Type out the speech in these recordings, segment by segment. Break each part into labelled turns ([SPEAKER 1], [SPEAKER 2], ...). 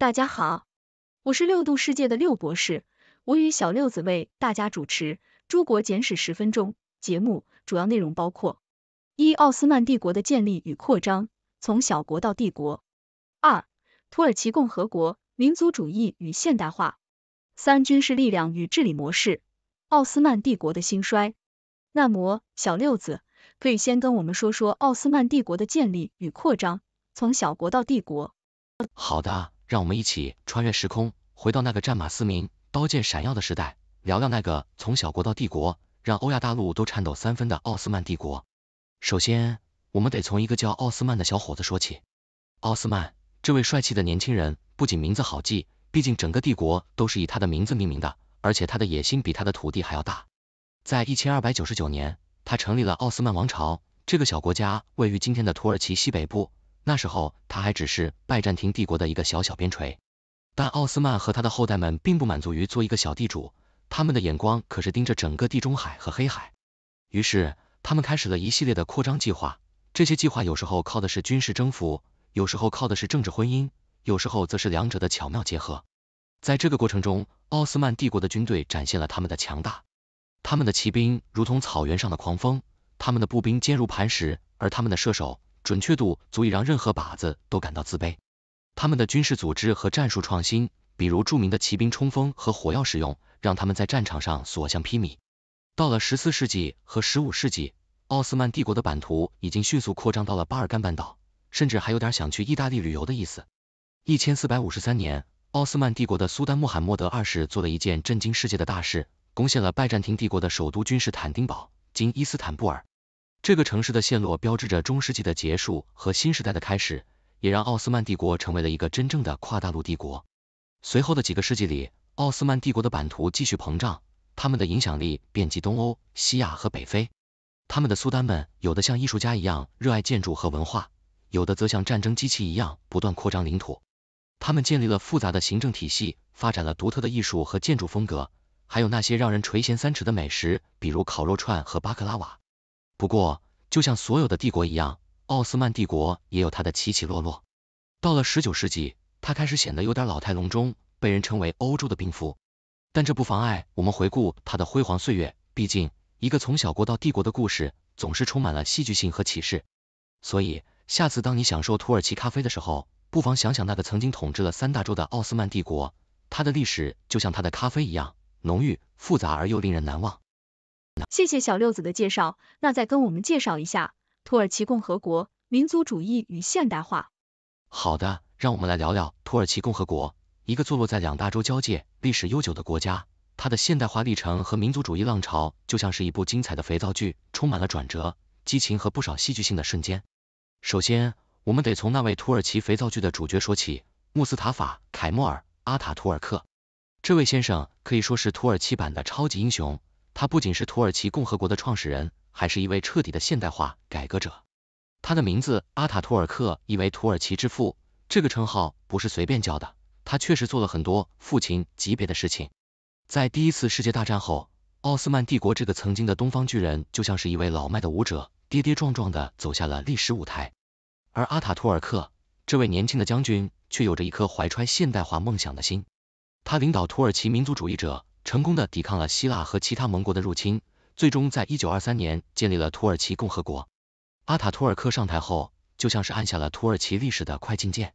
[SPEAKER 1] 大家好，我是六度世界的六博士，我与小六子为大家主持《诸国简史十分钟》节目，主要内容包括：一、奥斯曼帝国的建立与扩张，从小国到帝国；二、土耳其共和国、民族主义与现代化；三、军事力量与治理模式，奥斯曼帝国的兴衰。那么，小六子，可以先跟我们说说奥斯曼帝国的建立与扩张，从小国到帝国。
[SPEAKER 2] 好的。让我们一起穿越时空，回到那个战马嘶鸣、刀剑闪耀的时代，聊聊那个从小国到帝国，让欧亚大陆都颤抖三分的奥斯曼帝国。首先，我们得从一个叫奥斯曼的小伙子说起。奥斯曼这位帅气的年轻人，不仅名字好记，毕竟整个帝国都是以他的名字命名的，而且他的野心比他的土地还要大。在一千二百九十九年，他成立了奥斯曼王朝，这个小国家位于今天的土耳其西北部。那时候他还只是拜占庭帝国的一个小小边陲，但奥斯曼和他的后代们并不满足于做一个小地主，他们的眼光可是盯着整个地中海和黑海。于是，他们开始了一系列的扩张计划，这些计划有时候靠的是军事征服，有时候靠的是政治婚姻，有时候则是两者的巧妙结合。在这个过程中，奥斯曼帝国的军队展现了他们的强大，他们的骑兵如同草原上的狂风，他们的步兵坚如磐石，而他们的射手。准确度足以让任何靶子都感到自卑。他们的军事组织和战术创新，比如著名的骑兵冲锋和火药使用，让他们在战场上所向披靡。到了十四世纪和十五世纪，奥斯曼帝国的版图已经迅速扩张到了巴尔干半岛，甚至还有点想去意大利旅游的意思。一千四百五十三年，奥斯曼帝国的苏丹穆罕默德二世做了一件震惊世界的大事，攻陷了拜占庭帝国的首都君士坦丁堡（今伊斯坦布尔）。这个城市的陷落标志着中世纪的结束和新时代的开始，也让奥斯曼帝国成为了一个真正的跨大陆帝国。随后的几个世纪里，奥斯曼帝国的版图继续膨胀，他们的影响力遍及东欧、西亚和北非。他们的苏丹们有的像艺术家一样热爱建筑和文化，有的则像战争机器一样不断扩张领土。他们建立了复杂的行政体系，发展了独特的艺术和建筑风格，还有那些让人垂涎三尺的美食，比如烤肉串和巴克拉瓦。不过，就像所有的帝国一样，奥斯曼帝国也有它的起起落落。到了十九世纪，它开始显得有点老态龙钟，被人称为欧洲的病夫。但这不妨碍我们回顾它的辉煌岁月。毕竟，一个从小国到帝国的故事，总是充满了戏剧性和启示。所以，下次当你享受土耳其咖啡的时候，不妨想想那个曾经统治了三大洲的奥斯曼帝国，它的历史就像它的咖啡一样，浓郁、复杂而又令人难忘。
[SPEAKER 1] 谢谢小六子的介绍，那再跟我们介绍一下土耳其共和国民族主义与现代化。
[SPEAKER 2] 好的，让我们来聊聊土耳其共和国，一个坐落在两大洲交界、历史悠久的国家。它的现代化历程和民族主义浪潮就像是一部精彩的肥皂剧，充满了转折、激情和不少戏剧性的瞬间。首先，我们得从那位土耳其肥皂剧的主角说起，穆斯塔法·凯莫尔·阿塔图尔克。这位先生可以说是土耳其版的超级英雄。他不仅是土耳其共和国的创始人，还是一位彻底的现代化改革者。他的名字阿塔图尔克意为土耳其之父，这个称号不是随便叫的。他确实做了很多父亲级别的事情。在第一次世界大战后，奥斯曼帝国这个曾经的东方巨人，就像是一位老迈的舞者，跌跌撞撞的走下了历史舞台。而阿塔图尔克这位年轻的将军，却有着一颗怀揣现代化梦想的心。他领导土耳其民族主义者。成功的抵抗了希腊和其他盟国的入侵，最终在一九二三年建立了土耳其共和国。阿塔图尔克上台后，就像是按下了土耳其历史的快进键。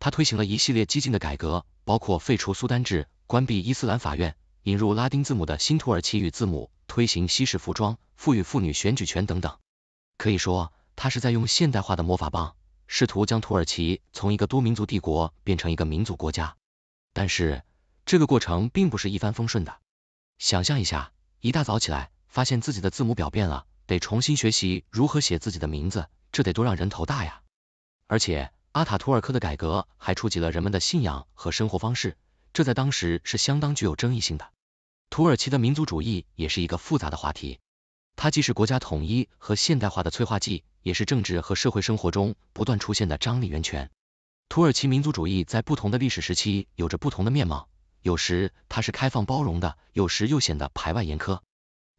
[SPEAKER 2] 他推行了一系列激进的改革，包括废除苏丹制、关闭伊斯兰法院、引入拉丁字母的新土耳其语字母、推行西式服装、赋予妇女选举权等等。可以说，他是在用现代化的魔法棒，试图将土耳其从一个多民族帝国变成一个民族国家。但是，这个过程并不是一帆风顺的。想象一下，一大早起来发现自己的字母表变了，得重新学习如何写自己的名字，这得多让人头大呀！而且，阿塔图尔克的改革还触及了人们的信仰和生活方式，这在当时是相当具有争议性的。土耳其的民族主义也是一个复杂的话题，它既是国家统一和现代化的催化剂，也是政治和社会生活中不断出现的张力源泉。土耳其民族主义在不同的历史时期有着不同的面貌。有时它是开放包容的，有时又显得排外严苛。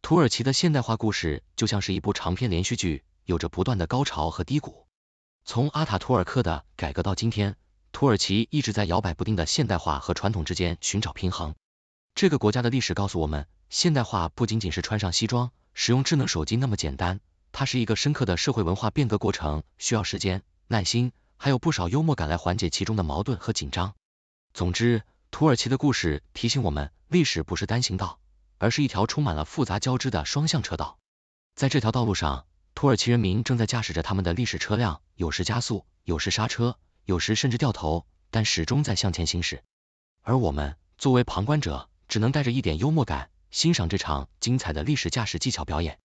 [SPEAKER 2] 土耳其的现代化故事就像是一部长篇连续剧，有着不断的高潮和低谷。从阿塔图尔克的改革到今天，土耳其一直在摇摆不定的现代化和传统之间寻找平衡。这个国家的历史告诉我们，现代化不仅仅是穿上西装、使用智能手机那么简单，它是一个深刻的社会文化变革过程，需要时间、耐心，还有不少幽默感来缓解其中的矛盾和紧张。总之。土耳其的故事提醒我们，历史不是单行道，而是一条充满了复杂交织的双向车道。在这条道路上，土耳其人民正在驾驶着他们的历史车辆，有时加速，有时刹车，有时甚至掉头，但始终在向前行驶。而我们作为旁观者，只能带着一点幽默感，欣赏这场精彩的历史驾驶技巧表演。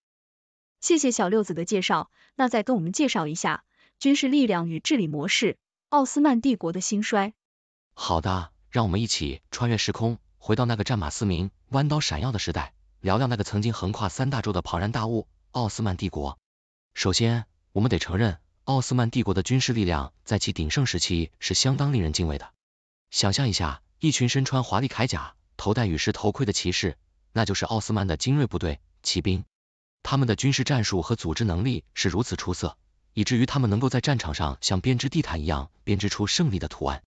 [SPEAKER 1] 谢谢小六子的介绍，那再跟我们介绍一下军事力量与治理模式，奥斯曼帝国的兴衰。
[SPEAKER 2] 好的。让我们一起穿越时空，回到那个战马嘶鸣、弯刀闪耀的时代，聊聊那个曾经横跨三大洲的庞然大物——奥斯曼帝国。首先，我们得承认，奥斯曼帝国的军事力量在其鼎盛时期是相当令人敬畏的。想象一下，一群身穿华丽铠甲、头戴羽饰头盔的骑士，那就是奥斯曼的精锐部队——骑兵。他们的军事战术和组织能力是如此出色，以至于他们能够在战场上像编织地毯一样编织出胜利的图案，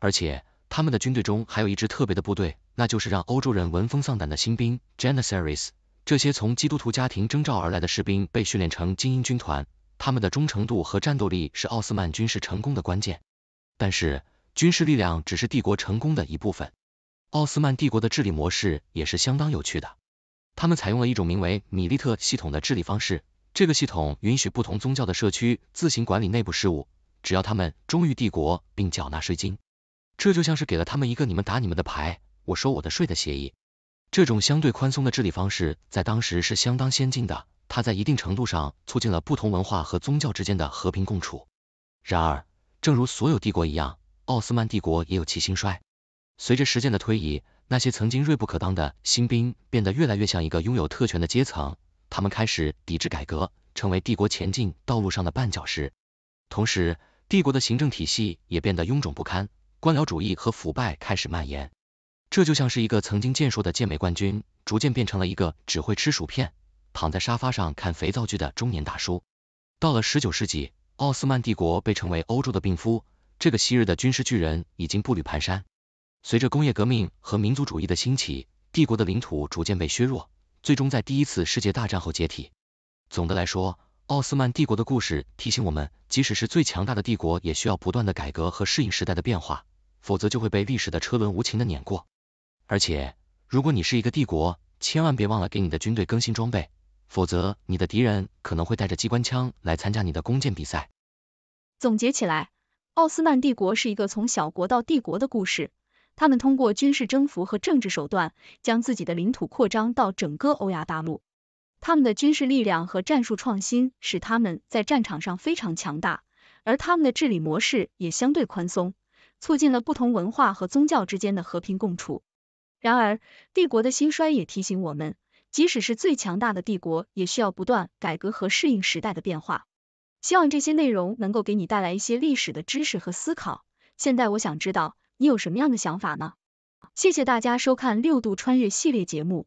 [SPEAKER 2] 而且。他们的军队中还有一支特别的部队，那就是让欧洲人闻风丧胆的新兵 Janissaries。这些从基督徒家庭征召而来的士兵被训练成精英军团，他们的忠诚度和战斗力是奥斯曼军事成功的关键。但是，军事力量只是帝国成功的一部分。奥斯曼帝国的治理模式也是相当有趣的，他们采用了一种名为米利特系统的治理方式。这个系统允许不同宗教的社区自行管理内部事务，只要他们忠于帝国并缴纳税金。这就像是给了他们一个你们打你们的牌，我收我的税的协议。这种相对宽松的治理方式在当时是相当先进的，它在一定程度上促进了不同文化和宗教之间的和平共处。然而，正如所有帝国一样，奥斯曼帝国也有其兴衰。随着时间的推移，那些曾经锐不可当的新兵变得越来越像一个拥有特权的阶层，他们开始抵制改革，成为帝国前进道路上的绊脚石。同时，帝国的行政体系也变得臃肿不堪。官僚主义和腐败开始蔓延，这就像是一个曾经健硕的健美冠军，逐渐变成了一个只会吃薯片、躺在沙发上看肥皂剧的中年大叔。到了十九世纪，奥斯曼帝国被称为欧洲的病夫，这个昔日的军事巨人已经步履蹒跚。随着工业革命和民族主义的兴起，帝国的领土逐渐被削弱，最终在第一次世界大战后解体。总的来说，奥斯曼帝国的故事提醒我们，即使是最强大的帝国，也需要不断的改革和适应时代的变化，否则就会被历史的车轮无情的碾过。而且，如果你是一个帝国，千万别忘了给你的军队更新装备，否则你的敌人可能会带着机关枪来参加你的弓箭比
[SPEAKER 1] 赛。总结起来，奥斯曼帝国是一个从小国到帝国的故事，他们通过军事征服和政治手段，将自己的领土扩张到整个欧亚大陆。他们的军事力量和战术创新使他们在战场上非常强大，而他们的治理模式也相对宽松，促进了不同文化和宗教之间的和平共处。然而，帝国的兴衰也提醒我们，即使是最强大的帝国也需要不断改革和适应时代的变化。希望这些内容能够给你带来一些历史的知识和思考。现在我想知道你有什么样的想法呢？谢谢大家收看六度穿越系列节目。